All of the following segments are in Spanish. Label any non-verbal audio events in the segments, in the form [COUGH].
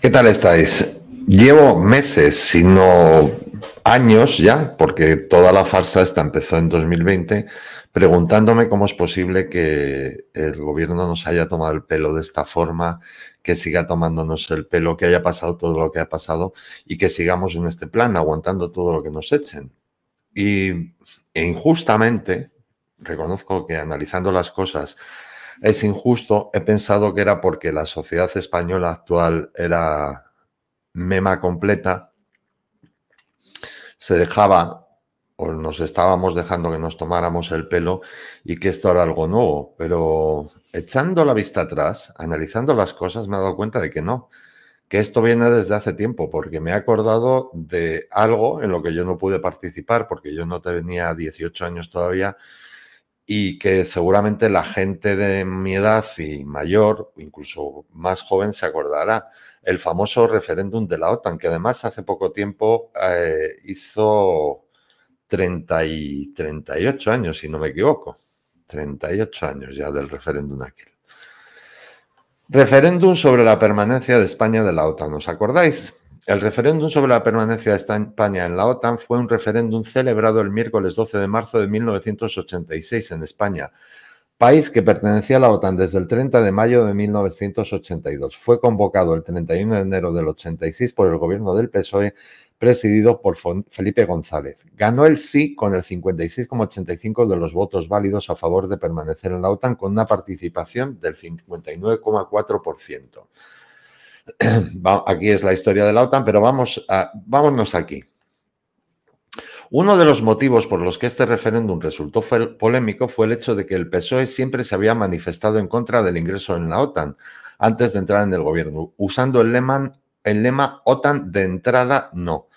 ¿Qué tal estáis? Llevo meses, si no años ya, porque toda la farsa esta empezó en 2020, preguntándome cómo es posible que el gobierno nos haya tomado el pelo de esta forma, que siga tomándonos el pelo, que haya pasado todo lo que ha pasado y que sigamos en este plan, aguantando todo lo que nos echen. Y injustamente, reconozco que analizando las cosas es injusto. He pensado que era porque la sociedad española actual era mema completa. Se dejaba o nos estábamos dejando que nos tomáramos el pelo y que esto era algo nuevo. Pero echando la vista atrás, analizando las cosas, me he dado cuenta de que no, que esto viene desde hace tiempo, porque me he acordado de algo en lo que yo no pude participar, porque yo no tenía 18 años todavía, y que seguramente la gente de mi edad y mayor, incluso más joven, se acordará. El famoso referéndum de la OTAN, que además hace poco tiempo eh, hizo 30 y 38 años, si no me equivoco. 38 años ya del referéndum aquel. Referéndum sobre la permanencia de España de la OTAN, ¿os acordáis? El referéndum sobre la permanencia de España en la OTAN fue un referéndum celebrado el miércoles 12 de marzo de 1986 en España, país que pertenecía a la OTAN desde el 30 de mayo de 1982. Fue convocado el 31 de enero del 86 por el gobierno del PSOE, presidido por Felipe González. Ganó el sí con el 56,85 de los votos válidos a favor de permanecer en la OTAN, con una participación del 59,4%. [CLEARS THROAT] Aquí es la historia de la OTAN, pero vamos a, vámonos aquí. Uno de los motivos por los que este referéndum resultó polémico fue el hecho de que el PSOE siempre se había manifestado en contra del ingreso en la OTAN antes de entrar en el gobierno, usando el lema, el lema OTAN de entrada no.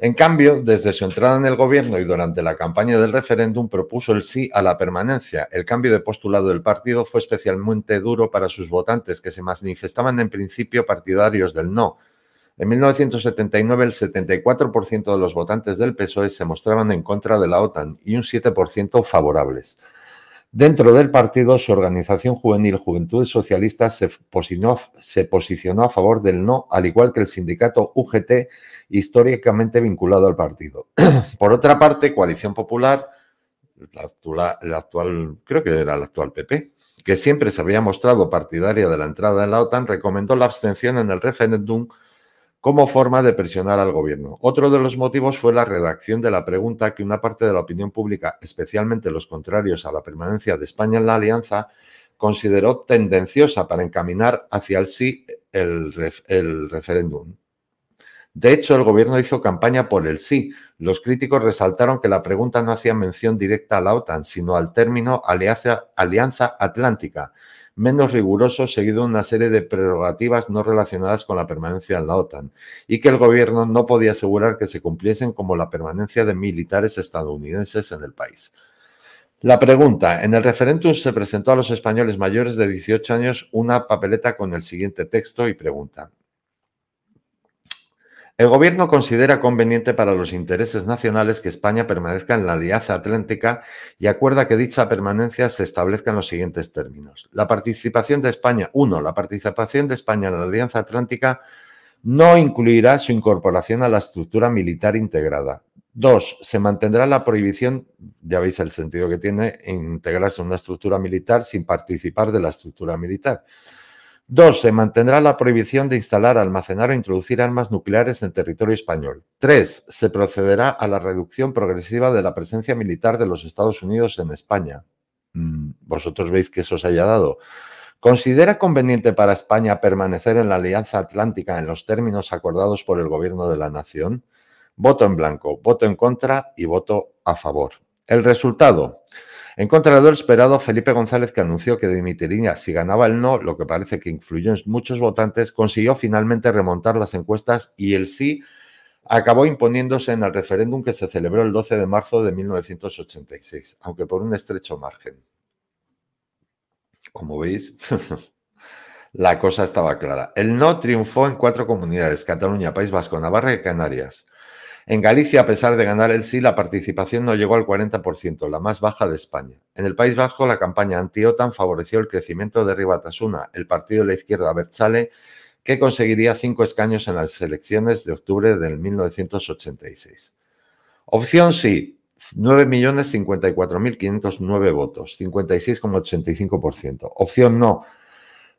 En cambio, desde su entrada en el gobierno y durante la campaña del referéndum propuso el sí a la permanencia. El cambio de postulado del partido fue especialmente duro para sus votantes, que se manifestaban en principio partidarios del no. En 1979 el 74% de los votantes del PSOE se mostraban en contra de la OTAN y un 7% favorables. Dentro del partido, su organización juvenil Juventudes Socialistas se posicionó, a favor del no, al igual que el sindicato UGT, históricamente vinculado al partido. [CLEARS THROAT] Por otra parte, Coalición Popular, creo que era el actual PP, que siempre se había mostrado partidaria de la entrada en la OTAN, recomendó la abstención en el referéndum como forma de presionar al gobierno. Otro de los motivos fue la redacción de la pregunta que una parte de la opinión pública, especialmente los contrarios a la permanencia de España en la alianza, consideró tendenciosa para encaminar hacia el sí el, referéndum. De hecho, el gobierno hizo campaña por el sí. Los críticos resaltaron que la pregunta no hacía mención directa a la OTAN, sino al término alianza Atlántica, menos riguroso, seguido de una serie de prerrogativas no relacionadas con la permanencia en la OTAN y que el gobierno no podía asegurar que se cumpliesen como la permanencia de militares estadounidenses en el país. La pregunta. En el referéndum se presentó a los españoles mayores de 18 años una papeleta con el siguiente texto y pregunta. El gobierno considera conveniente para los intereses nacionales que España permanezca en la Alianza Atlántica y acuerda que dicha permanencia se establezca en los siguientes términos. La participación de España, uno, la participación de España en la Alianza Atlántica no incluirá su incorporación a la estructura militar integrada. Dos, se mantendrá la prohibición, ya veis el sentido que tiene, integrarse en una estructura militar sin participar de la estructura militar. Dos, se mantendrá la prohibición de instalar, almacenar o introducir armas nucleares en territorio español. 3. se procederá a la reducción progresiva de la presencia militar de los Estados Unidos en España. Mm, Vosotros veis que eso se haya dado. ¿Considera conveniente para España permanecer en la Alianza Atlántica en los términos acordados por el Gobierno de la Nación? Voto en blanco, voto en contra y voto a favor. El resultado. En contra esperado, Felipe González, que anunció que dimitiría si ganaba el no, lo que parece que influyó en muchos votantes, consiguió finalmente remontar las encuestas y el sí acabó imponiéndose en el referéndum que se celebró el 12 de marzo de 1986, aunque por un estrecho margen. Como veis, [LAUGHS] la cosa estaba clara. El no triunfó en cuatro comunidades, Cataluña, País Vasco, Navarra y Canarias. En Galicia, a pesar de ganar el sí, la participación no llegó al 40%, la más baja de España. En el País Vasco, la campaña anti-OTAN favoreció el crecimiento de Ribatasuna, el partido de la izquierda Berchale, que conseguiría cinco escaños en las elecciones de octubre del 1986. Opción sí, 9.054.509 votos, 56,85%. Opción no,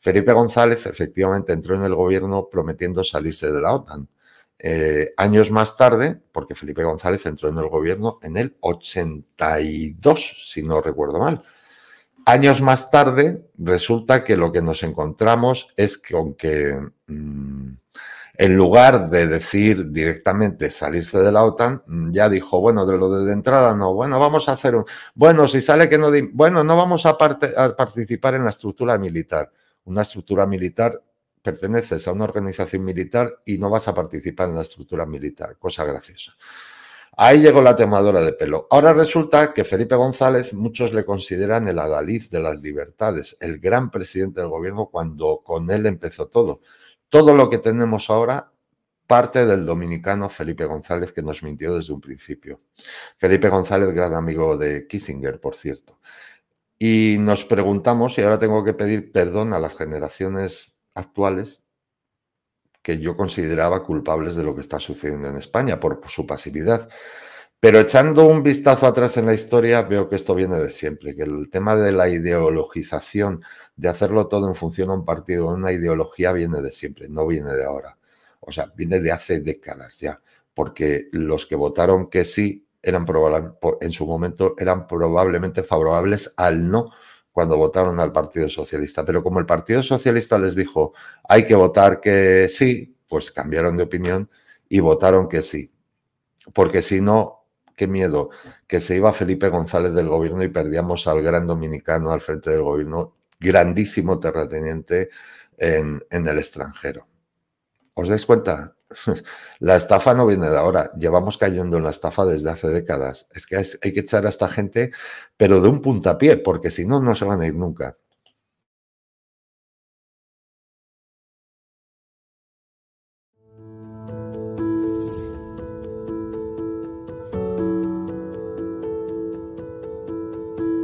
Felipe González efectivamente entró en el gobierno prometiendo salirse de la OTAN. Eh, años más tarde, porque Felipe González entró en el gobierno en el 82, si no recuerdo mal. Años más tarde, resulta que lo que nos encontramos es que, aunque mm, en lugar de decir directamente salirse de la OTAN, mm, ya dijo, bueno, de lo de, entrada no, bueno, vamos a hacer un, bueno, si sale que no, bueno, no vamos a participar en la estructura militar una estructura militar, perteneces a una organización militar y no vas a participar en la estructura militar, cosa graciosa. Ahí llegó la temadora de pelo. Ahora resulta que Felipe González, muchos le consideran el adaliz de las libertades, el gran presidente del gobierno cuando con él empezó todo. Todo lo que tenemos ahora parte del dominicano Felipe González que nos mintió desde un principio. Felipe González, gran amigo de Kissinger, por cierto. Y nos preguntamos, y ahora tengo que pedir perdón a las generaciones actuales que yo consideraba culpables de lo que está sucediendo en España por su pasividad. Pero echando un vistazo atrás en la historia, veo que esto viene de siempre, que el tema de la ideologización, de hacerlo todo en función a un partido, a una ideología, viene de siempre, no viene de ahora. O sea, viene de hace décadas ya, porque los que votaron que sí eran en su momento eran probablemente favorables al no cuando votaron al Partido Socialista. Pero como el Partido Socialista les dijo hay que votar que sí, pues cambiaron de opinión y votaron que sí. Porque si no, qué miedo, que se iba Felipe González del gobierno y perdíamos al gran dominicano al frente del gobierno, grandísimo terrateniente en, en el extranjero. ¿Os dais cuenta? [LAUGHS] La estafa no viene de ahora, llevamos cayendo en la estafa desde hace décadas. Es que hay que echar a esta gente, pero de un puntapié, porque si no, no se van a ir nunca.